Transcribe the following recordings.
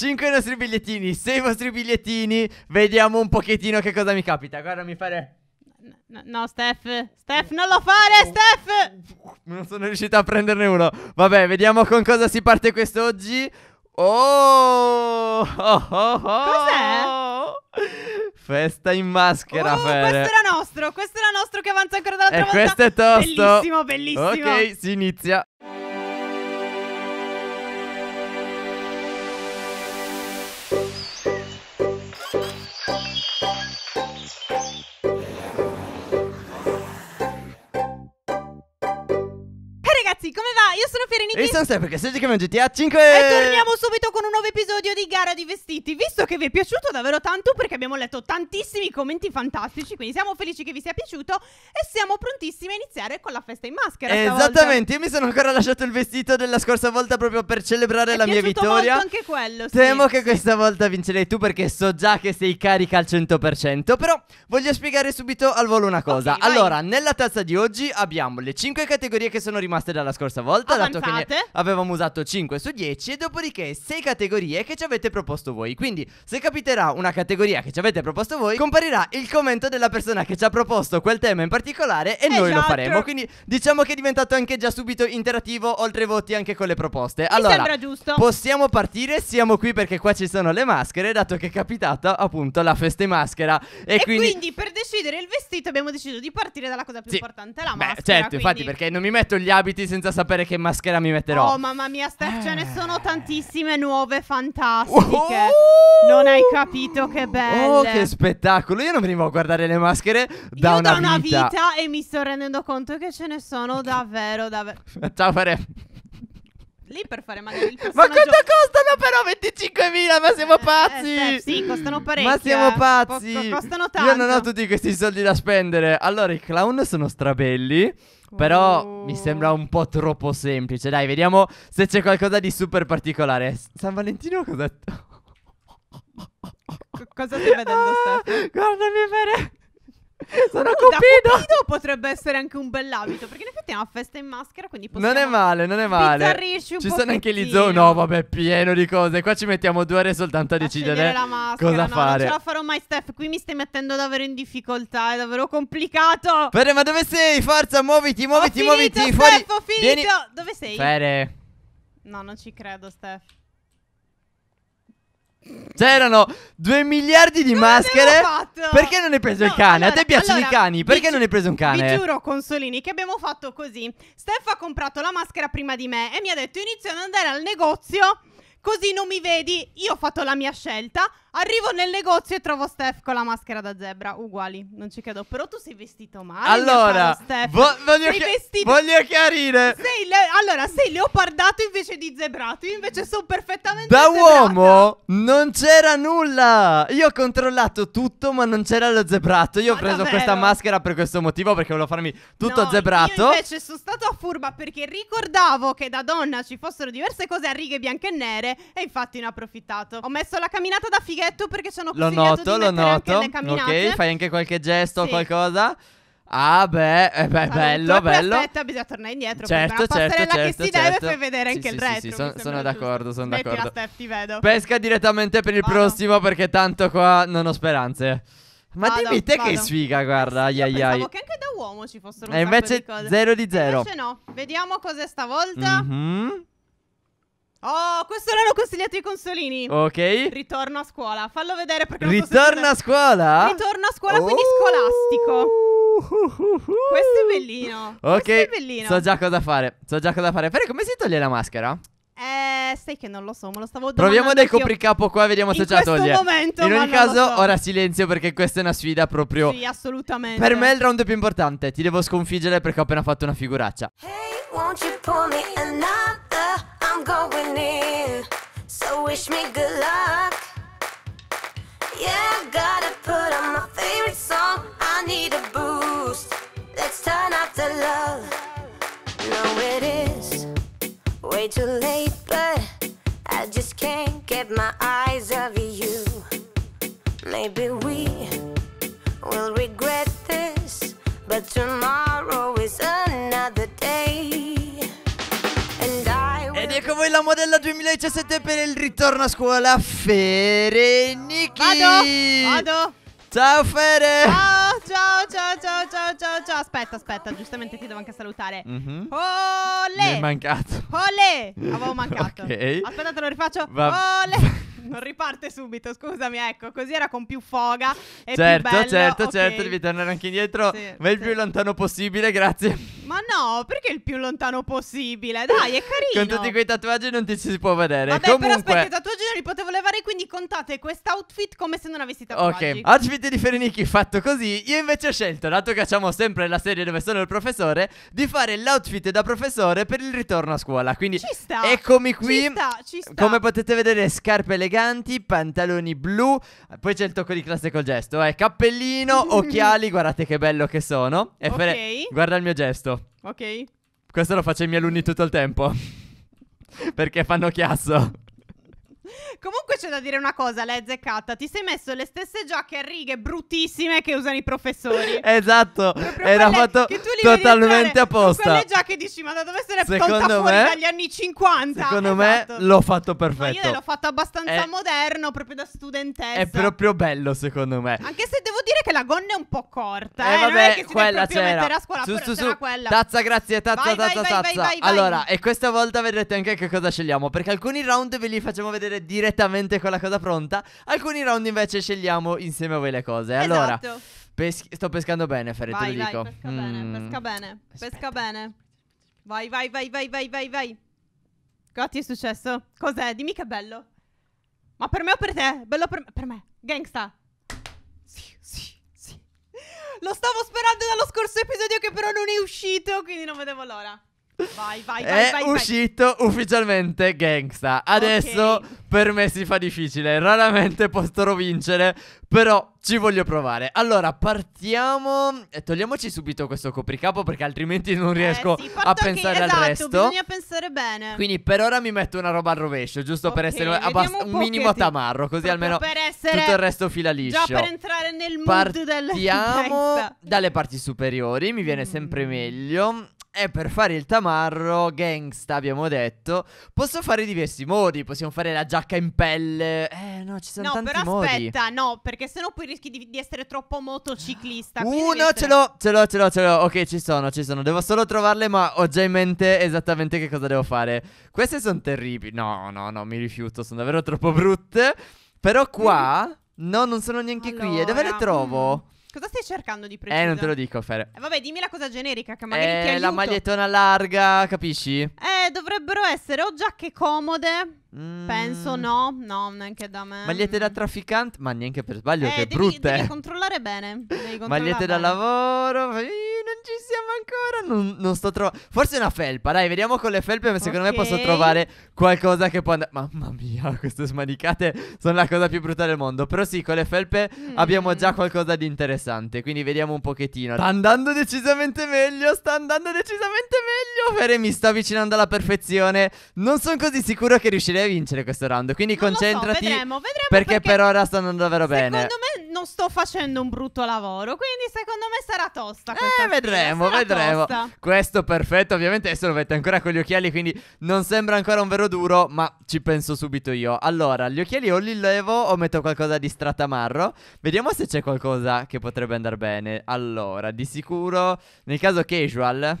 5 i nostri bigliettini, 6 i vostri bigliettini. Vediamo un pochettino che cosa mi capita. Guarda, mi fare. No, no, Steph, Steph, non lo fare, oh. Steph! Non sono riuscito a prenderne uno. Vabbè, vediamo con cosa si parte quest'oggi. Oh! oh, oh, oh. Cos'è? Festa in maschera, uh, Fede. Questo era nostro, questo era nostro che avanza ancora dall'altra e volta. questo è tosto. Bellissimo, bellissimo. Ok, si inizia. Tecniche. E sono sempre che Sergio Cameron GTA 5. E torniamo subito con un nuovo episodio di Gara di Vestiti. Visto che vi è piaciuto davvero tanto, perché abbiamo letto tantissimi commenti fantastici, quindi siamo felici che vi sia piaciuto e siamo prontissimi a iniziare con la festa in maschera. Esattamente, stavolta. io mi sono ancora lasciato il vestito della scorsa volta proprio per celebrare è la mia vittoria. Molto anche quello. Sì. Temo che questa volta vincerei tu perché so già che sei carica al 100%. Però voglio spiegare subito al volo una cosa. Okay, allora, nella tazza di oggi abbiamo le 5 categorie che sono rimaste dalla scorsa volta, Avanzate. dato che ne Scusate. avevamo usato 5 su 10 e dopodiché 6 categorie che ci avete proposto voi. Quindi se capiterà una categoria che ci avete proposto voi, comparirà il commento della persona che ci ha proposto quel tema in particolare e esatto. noi lo esatto. faremo. Quindi diciamo che è diventato anche già subito interattivo, oltre voti anche con le proposte. Mi allora, sembra giusto. Possiamo partire, siamo qui perché qua ci sono le maschere, dato che è capitata appunto la festa in maschera. E, e quindi... quindi... per decidere il vestito abbiamo deciso di partire dalla cosa più sì. importante, la Beh, maschera. Certo, quindi... infatti perché non mi metto gli abiti senza sapere che maschera mi mi metterò. Oh, mamma mia, Steph, ce ne sono eh. tantissime nuove fantastiche. Oh! Non hai capito che belle. Oh, che spettacolo. Io non venivo a guardare le maschere da Io una da vita. una vita e mi sto rendendo conto che ce ne sono davvero, davvero. Ciao, Fare lì per fare magari il personaggio. Ma quanto costano però 25.000? Ma siamo pazzi! Eh, eh, sì, costano parecchio. Ma siamo eh. pazzi! Co- costano tanto. Io non ho tutti questi soldi da spendere. Allora, i clown sono strabelli. Però oh. mi sembra un po' troppo semplice. Dai, vediamo se c'è qualcosa di super particolare. San Valentino cosa... C- cosa stai vedendo, ah, Stefano? Guarda, mi sono Cupido. Cupido potrebbe essere anche un bell'abito, perché in effetti è una festa in maschera, quindi possiamo... Non è male, non è male. Ci pochettino. sono anche gli zoo... No, vabbè, pieno di cose. Qua ci mettiamo due ore soltanto a, a decidere la maschera, cosa no, fare. Non ce la farò mai, Steph. Qui mi stai mettendo davvero in difficoltà, è davvero complicato. Fere, ma dove sei? Forza, muoviti, muoviti, ho muoviti. Finito, fuori. ho finito. Vieni... Dove sei? Fere. No, non ci credo, Steph. C'erano due miliardi di Come maschere. Perché non hai preso no, il cane? Allora, A te piacciono allora, i cani? Perché non hai preso un cane? Vi giuro, Consolini, che abbiamo fatto così. Steph ha comprato la maschera prima di me e mi ha detto: Inizio ad andare al negozio così non mi vedi, io ho fatto la mia scelta, arrivo nel negozio e trovo Steph con la maschera da zebra, uguali, non ci credo, però tu sei vestito male. Allora, Steph. Vo- voglio, sei chi- vestito... voglio chiarire. Sei le- allora, sei leopardato invece di zebrato, io invece sono perfettamente... Da zebrata. uomo non c'era nulla, io ho controllato tutto ma non c'era lo zebrato, io ma ho preso davvero? questa maschera per questo motivo perché volevo farmi tutto no, zebrato. Io invece sono stato a furba perché ricordavo che da donna ci fossero diverse cose a righe bianche e nere fare e infatti ne ho approfittato. Ho messo la camminata da fighetto perché sono così Lo noto, lo noto. Ok, fai anche qualche gesto o sì. qualcosa. Ah beh, eh beh allora, bello, bello. Aspetta, bisogna tornare indietro. Certo, certo, certo. che si certo. deve fai vedere sì, anche sì, il resto. Sì, sì, son, sono d'accordo, sono d'accordo. Steph, ti vedo. Pesca direttamente per il vado. prossimo perché tanto qua non ho speranze. Ma vado, dimmi te vado. che sfiga, eh, guarda, ai ai ai. che anche da uomo ci fossero eh, un E invece 0 di 0. Invece no, vediamo cos'è stavolta. mm -hmm. Oh, questo l'hanno consigliato i consolini. Ok. Ritorno a scuola. Fallo vedere perché non Ritorno a scuola? Ritorno a scuola, oh. quindi scolastico. Oh. Questo è bellino. Ok. Questo è bellino. So già cosa fare. So già cosa fare. Però come si toglie la maschera? Eh, sai che non lo so, me lo stavo domandando. Proviamo del copricapo qua, vediamo se ce la toglie. Momento, In ogni caso, so. ora silenzio perché questa è una sfida proprio. Sì, assolutamente. Per me è il round più importante. Ti devo sconfiggere perché ho appena fatto una figuraccia. Hey, won't you pull me another? I'm going in. So wish me good luck. Yeah, I gotta put on my favorite song. I need a boost. Let's turn up the love. No, it is way too late, but I just can't get my eyes off you. Maybe we will regret this, but tomorrow is another. la modella 2017 per il ritorno a scuola Fere Vado, vado Ciao Fere Ciao, ciao, ciao, ciao, ciao, ciao, Aspetta, aspetta, giustamente ti devo anche salutare mm -hmm. Olè Mi è mancato Olè Avevo mancato okay. Aspetta te lo rifaccio Va- Olè non riparte subito, scusami, ecco, così era con più foga. E certo, più bello. certo, okay. certo, devi tornare anche indietro, sì, ma il sì. più lontano possibile, grazie. Ma no, perché il più lontano possibile? Dai, è carino. Con tutti quei tatuaggi non ti si può vedere. Vabbè, Comunque... però aspetta, i tatuaggi non li potevo levare, quindi contate quest'outfit come se non avessi tatuaggi. Ok, outfit di Ferenicchi fatto così. Io invece ho scelto, dato che facciamo sempre la serie dove sono il professore, di fare l'outfit da professore per il ritorno a scuola. Quindi ci sta. eccomi qui. Ci sta, ci sta. Come potete vedere, scarpe eleganti, pantaloni blu, poi c'è il tocco di classe col gesto, eh, cappellino, occhiali, guardate che bello che sono. E okay. Fere... guarda il mio gesto. Ok. Questo lo faccio ai miei alunni tutto il tempo. Perché fanno chiasso. Comunque c'è da dire una cosa, l'hai azzeccata. Ti sei messo le stesse giacche a righe bruttissime che usano i professori. esatto, era fatto totalmente apposta. Quelle giacche dici, ma da dove se l'è secondo me, dagli anni 50? Secondo esatto. me l'ho fatto perfetto. Ma io l'ho fatto abbastanza è, eh. moderno, proprio da studentessa. È proprio bello, secondo me. Anche se devo dire che la gonna è un po' corta. Eh, eh vabbè, che quella c'era. A scuola, su, su, su. Quella. Tazza, grazie, tazza, vai, tazza, vai, tazza. Vai, allora, e questa volta vedrete anche che cosa scegliamo. Perché alcuni round ve li facciamo vedere direttamente con la cosa pronta. Alcuni round invece scegliamo insieme a voi le cose. Allora, esatto. pes sto pescando bene, Ferre, te lo dico. Pesca mm. bene, pesca bene, Aspetta. pesca bene. Vai, vai, vai, vai, vai, vai, vai. Cosa ti è successo? Cos'è? Dimmi che è bello. Ma per me o per te? Bello per me. Per me. Gangsta. Sì, sì, sì. Lo stavo sperando dallo scorso episodio che però non è uscito, quindi non vedevo l'ora. Vai, vai, vai. È vai, vai, uscito vai. ufficialmente Gangsta. Adesso okay per me si fa difficile, raramente potrò vincere, però ci voglio provare. Allora, partiamo e eh, togliamoci subito questo copricapo perché altrimenti non eh, riesco eh, sì, a pensare che, esatto, al resto. bisogna pensare bene. Quindi per ora mi metto una roba al rovescio, giusto okay, per essere abbast- un, un minimo tamarro, così almeno tutto il resto fila liscio. Già per entrare nel mood partiamo del Partiamo dalle parti superiori, mi viene sempre mm. meglio. E per fare il tamarro, gangsta abbiamo detto, posso fare diversi modi, possiamo fare la giacca giacca in pelle. Eh, no, ci sono no, tanti modi. No, però aspetta, no, perché sennò poi rischi di, di essere troppo motociclista. Uno, essere... ce l'ho, ce l'ho, ce l'ho, ce l'ho. Ok, ci sono, ci sono. Devo solo trovarle, ma ho già in mente esattamente che cosa devo fare. Queste sono terribili. No, no, no, mi rifiuto, sono davvero troppo brutte. Però qua... Mm. No, non sono neanche allora, qui. E dove le mm, trovo? Mm. Cosa stai cercando di preciso? Eh, non te lo dico, Fer. Eh, vabbè, dimmi la cosa generica che magari eh, ti aiuto. la magliettona larga, capisci? Eh, dovrebbero essere o giacche comode Mm. Penso no, no, neanche da me. Magliette da trafficante, ma neanche per sbaglio, eh, che devi, brutte. Devi controllare bene. Devi controllare Magliette bene. da lavoro, non ci siamo ancora. Non, non sto trovando. Forse una felpa, dai, vediamo con le felpe. Okay. Secondo me posso trovare qualcosa che può andare. Mamma mia, queste smanicate sono la cosa più brutta del mondo. Però sì, con le felpe mm. abbiamo già mm. qualcosa di interessante. Quindi vediamo un pochettino. Sta andando decisamente meglio. Sta andando decisamente meglio. Fere mi sta avvicinando alla perfezione. Non sono così sicuro che riuscirei deve vincere questo round. Quindi non concentrati. So, vedremo, vedremo perché, perché, per ora sta andando davvero bene. Secondo me non sto facendo un brutto lavoro. Quindi secondo me sarà tosta. Eh, vedremo, sera, vedremo. Tosta. Questo perfetto, ovviamente. Adesso lo mette ancora con gli occhiali. Quindi non sembra ancora un vero duro. Ma ci penso subito io. Allora, gli occhiali o li levo o metto qualcosa di stratamarro. Vediamo se c'è qualcosa che potrebbe andare bene. Allora, di sicuro, nel caso casual.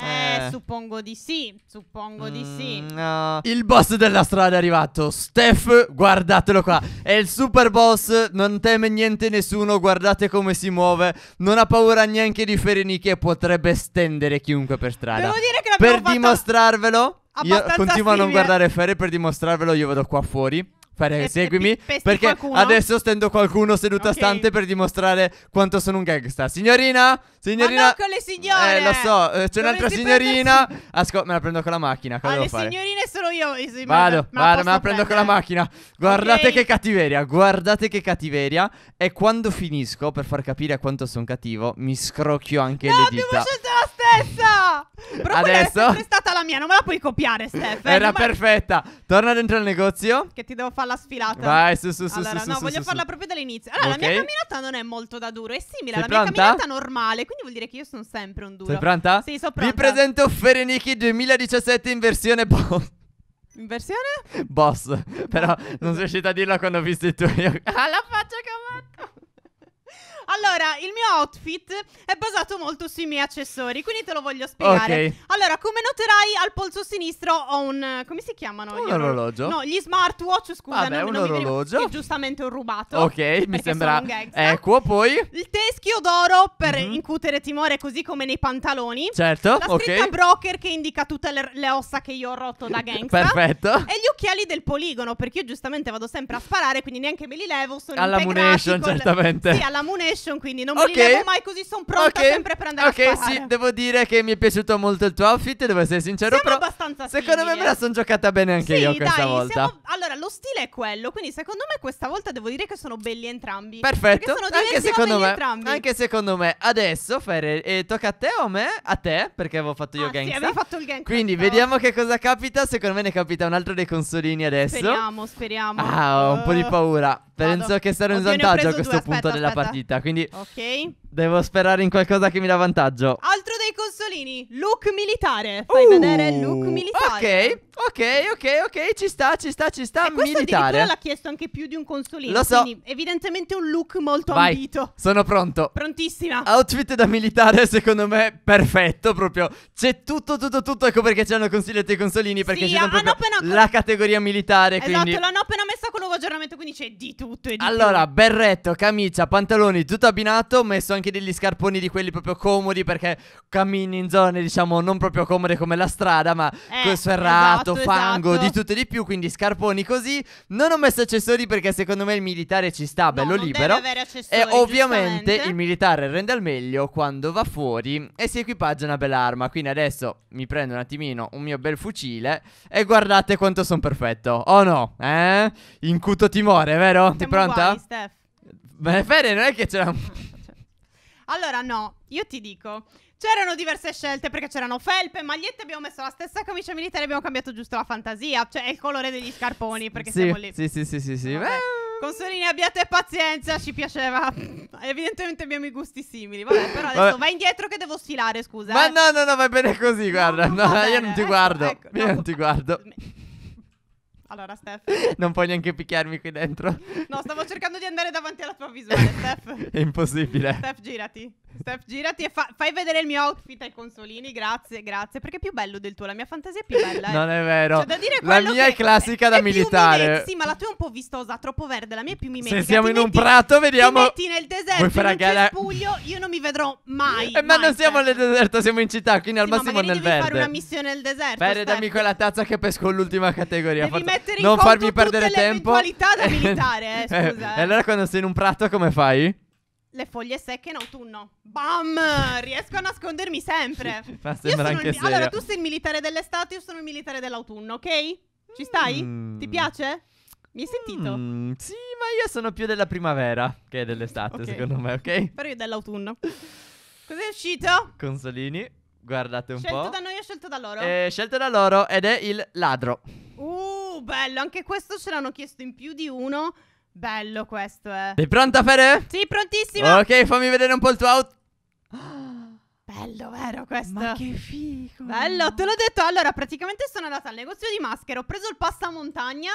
Eh, eh, suppongo di sì, suppongo mm, di sì. Mm, no. Il boss della strada è arrivato, Steph, guardatelo qua. È il super boss, non teme niente nessuno, guardate come si muove. Non ha paura neanche di Fereniki potrebbe stendere chiunque per strada. Devo dire che l'abbiamo Per dimostrarvelo, io continuo simile. a non guardare Fere per dimostrarvelo, io vado qua fuori. Fare, eh, seguimi perché qualcuno. adesso stendo qualcuno seduto okay. stante per dimostrare quanto sono un gangsta. Signorina, signorina. Ma con le signore. Eh, lo so, eh, c'è un'altra signorina. Prende... Ascolta, me la prendo con la macchina. ah, le fare? signorine sono io. Easy, vado, ma, vado, me la prendo con la macchina. Guardate okay. che cattiveria, guardate che cattiveria. E quando finisco, per far capire quanto sono cattivo, mi scrocchio anche no, le dita stessa! Però Adesso? è stata la mia, non me la puoi copiare, Steph. Eh, era ma... perfetta. Torna dentro al negozio. Che ti devo fare la sfilata. Vai, su, su, su. Allora, su, no, su, voglio su, farla proprio dall'inizio. Allora, okay. la mia camminata non è molto da duro, è simile alla mia camminata normale, quindi vuol dire che io sono sempre un duro. Sei pronta? Sì, sono pronta. Vi presento Fereniki 2017 in versione boss. In versione? Boss. Però non sono riuscita a dirla quando ho visto il tuo. Ah, la faccia che ho fatto. Allora, il mio outfit è basato molto sui miei accessori, quindi te lo voglio spiegare. Ok. Allora, come noterai, al polso sinistro ho un. come si chiamano? Un orologio. No, gli smartwatch, scusa. Vabbè, non, un non orologio. Che giustamente ho rubato. Ok, mi sembra equo. Poi il teschio d'oro per mm-hmm. incutere timore, così come nei pantaloni. Certo. La scritta okay. broker che indica tutte le, le, ossa che io ho rotto da gangster. Perfetto. E gli occhiali del poligono, perché io giustamente vado sempre a sparare, quindi neanche me li levo. Sono alla munation, certamente. Sì, alla munation Generation, quindi non okay. mi rilevo mai così, sono pronta okay. sempre per andare okay, a sparare. Ok, sì, devo dire che mi è piaciuto molto il tuo outfit, devo essere sincero, siamo però abbastanza secondo simili. me me la eh. sono giocata bene anche sì, io questa dai, volta. Siamo... Allora, lo stile è quello, quindi secondo me questa volta devo dire che sono belli entrambi. Perfetto, anche secondo me. Entrambi. Anche secondo me. Adesso, Ferre, eh, tocca a te o a me? A te, perché avevo fatto io ah, gangsta. Sì, avevi fatto il gangsta. Quindi vediamo che cosa capita, secondo me ne capita un altro dei consolini adesso. Speriamo, speriamo. Ah, ho un po' di uh, paura. Penso Vado. che sarà un vantaggio a questo due. punto aspetta, della aspetta. partita quindi Ok. devo sperare in qualcosa che mi dà vantaggio. All Pasolini, look militare. Fai uh, vedere look militare. Ok, ok, ok, ok, ci sta, ci sta, ci sta. E questo militare. l'ha chiesto anche più di un consolino. Lo so. evidentemente un look molto Vai, ambito. Sono pronto. Prontissima. Outfit da militare, secondo me, perfetto. Proprio c'è tutto, tutto, tutto. Ecco perché ci hanno consigliato i consolini. Perché sì, ci sono proprio appena... la categoria militare. Esatto, quindi... l'hanno appena messa con nuovo aggiornamento. Quindi c'è di tutto. E di allora, più. berretto, camicia, pantaloni, tutto abbinato. Ho messo anche degli scarponi di quelli proprio comodi perché cammini in zone diciamo non proprio comode come la strada, ma eh, serrato, esatto, fango, esatto. di tutto e di più, quindi scarponi così. Non ho messo accessori perché secondo me il militare ci sta, bello libero. e ovviamente il militare rende al meglio quando va fuori e si equipaggia una bella arma. Quindi adesso mi prendo un attimino un mio bel fucile e guardate quanto sono perfetto. Oh no, eh? Incuto timore, vero? Siamo Ti pronta? Uguali, Steph. Beh, Fede, non è che c'era... Allora, no, io ti dico, C'erano diverse scelte perché c'erano felpe, magliette, abbiamo messo la stessa camicia militare, abbiamo cambiato giusto la fantasia, cioè il colore degli scarponi perché sì, siamo lì. Sì, sì, sì, sì, sì. Eh. Consolini, abbiate pazienza, ci piaceva. Evidentemente abbiamo i gusti simili. Vabbè, però adesso Vabbè. vai indietro che devo sfilare, scusa. Ma eh. no, no, no, va bene così, guarda. No, no, io non ti ecco, guardo. Ecco, io no, non ti guardo. Allora, Steph. Non puoi neanche picchiarmi qui dentro. No, stavo cercando di andare davanti alla tua visuale, Steph. È impossibile. Steph, girati. Steph, girati e fa- fai vedere il mio outfit ai consolini. Grazie, grazie. Perché è più bello del tuo. La mia fantasia è più bella. Eh. non è vero. Cioè, da dire la mia è classica è, da è militare. sì, ma la tua è un po' vistosa, troppo verde. La mia è più mimetica. Se siamo ti in metti, un prato, vediamo. Se metti nel deserto, Vuoi in un cespuglio, io non mi vedrò mai. Eh, mai ma non siamo cioè. nel deserto, siamo in città. Quindi sì, al massimo ma nel devi verde. fare una missione nel deserto. Bene, dammi quella tazza che pesco l'ultima categoria. Devi mettere in non farmi perdere tempo. qualità da militare, eh, scusa. Eh, e eh. allora quando sei in un prato, come fai? le foglie secche in autunno. Bam! Riesco a nascondermi sempre. Ma sembra anche il... Allora, tu sei il militare dell'estate, io sono il militare dell'autunno, ok? Ci stai? Mm. Ti piace? Mi hai sentito? Mm, sì, ma io sono più della primavera che dell'estate, okay. secondo me, ok? Però io dell'autunno. Cos'è uscito? Consolini, guardate un scelto po'. Scelto da noi o scelto da loro? Eh, scelto da loro ed è il ladro. Uh, bello, anche questo ce l'hanno chiesto in più di uno. Bello questo, eh. Sei pronta, Fede? Sì, prontissimo. Ok, fammi vedere un po' il tuo out. Bello, vero questo? Ma che figo! Bello, te l'ho detto. Allora, praticamente sono andata al negozio di maschere, ho preso il passamontagna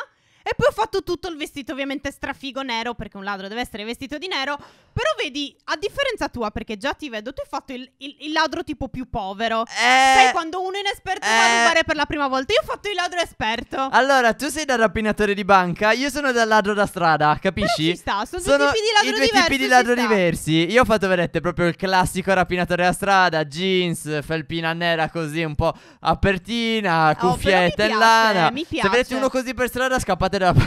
e poi ho fatto tutto il vestito ovviamente strafigo nero, perché un ladro deve essere vestito di nero. Però vedi, a differenza tua, perché già ti vedo, tu hai fatto il, il, il ladro tipo più povero. Eh, Sai quando uno inesperto eh, va a eh. rubare per la prima volta? Io ho fatto il ladro esperto. Allora, tu sei da rapinatore di banca, io sono da ladro da strada, capisci? ci Sta, sono, sono due tipi di ladro, diversi, tipi di ladro diversi. Io ho fatto, vedete, proprio il classico rapinatore da strada, jeans, felpina nera così, un po' apertina, eh, cuffietta oh, e lana. Se vedete uno così per strada, scappate it up.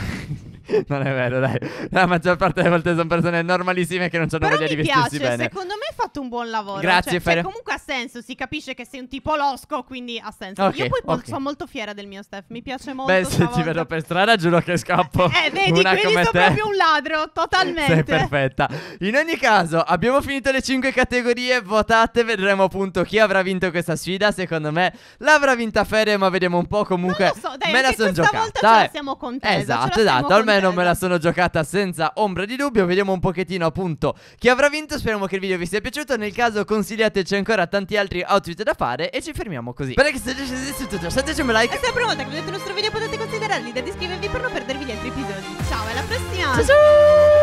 non è vero, dai. La maggior parte delle volte sono persone normalissime che non hanno voglia di vestirsi piace, bene. secondo me hai fatto un buon lavoro. Cioè, Grazie, cioè, Ferre. Cioè, comunque ha senso, si capisce che sei un tipo losco, quindi ha senso. Okay, Io poi okay. sono molto fiera del mio Steph, mi piace molto. Beh, se stavolta. ti vedo per strada giuro che scappo. Eh, vedi, quindi credi sono proprio un ladro, totalmente. Sei perfetta. In ogni caso, abbiamo finito le 5 categorie, votate, vedremo appunto chi avrà vinto questa sfida. Secondo me l'avrà vinta Ferre, ma vediamo un po' comunque. Non lo so, dai, me la sono giocata. Questa volta dai. ce la siamo contesa. Esatto, esatto, almeno me non me la sono giocata senza ombra di dubbio. Vediamo un pochettino appunto chi avrà vinto. Speriamo che il video vi sia piaciuto. Nel caso consigliateci ancora tanti altri outfit da fare e ci fermiamo così. Per che se ci siete tutto, lasciateci un like. E se a volta che vedete il nostro video potete considerarli da iscrivervi per non perdervi gli altri episodi. Ciao, alla prossima! Ciao! ciao!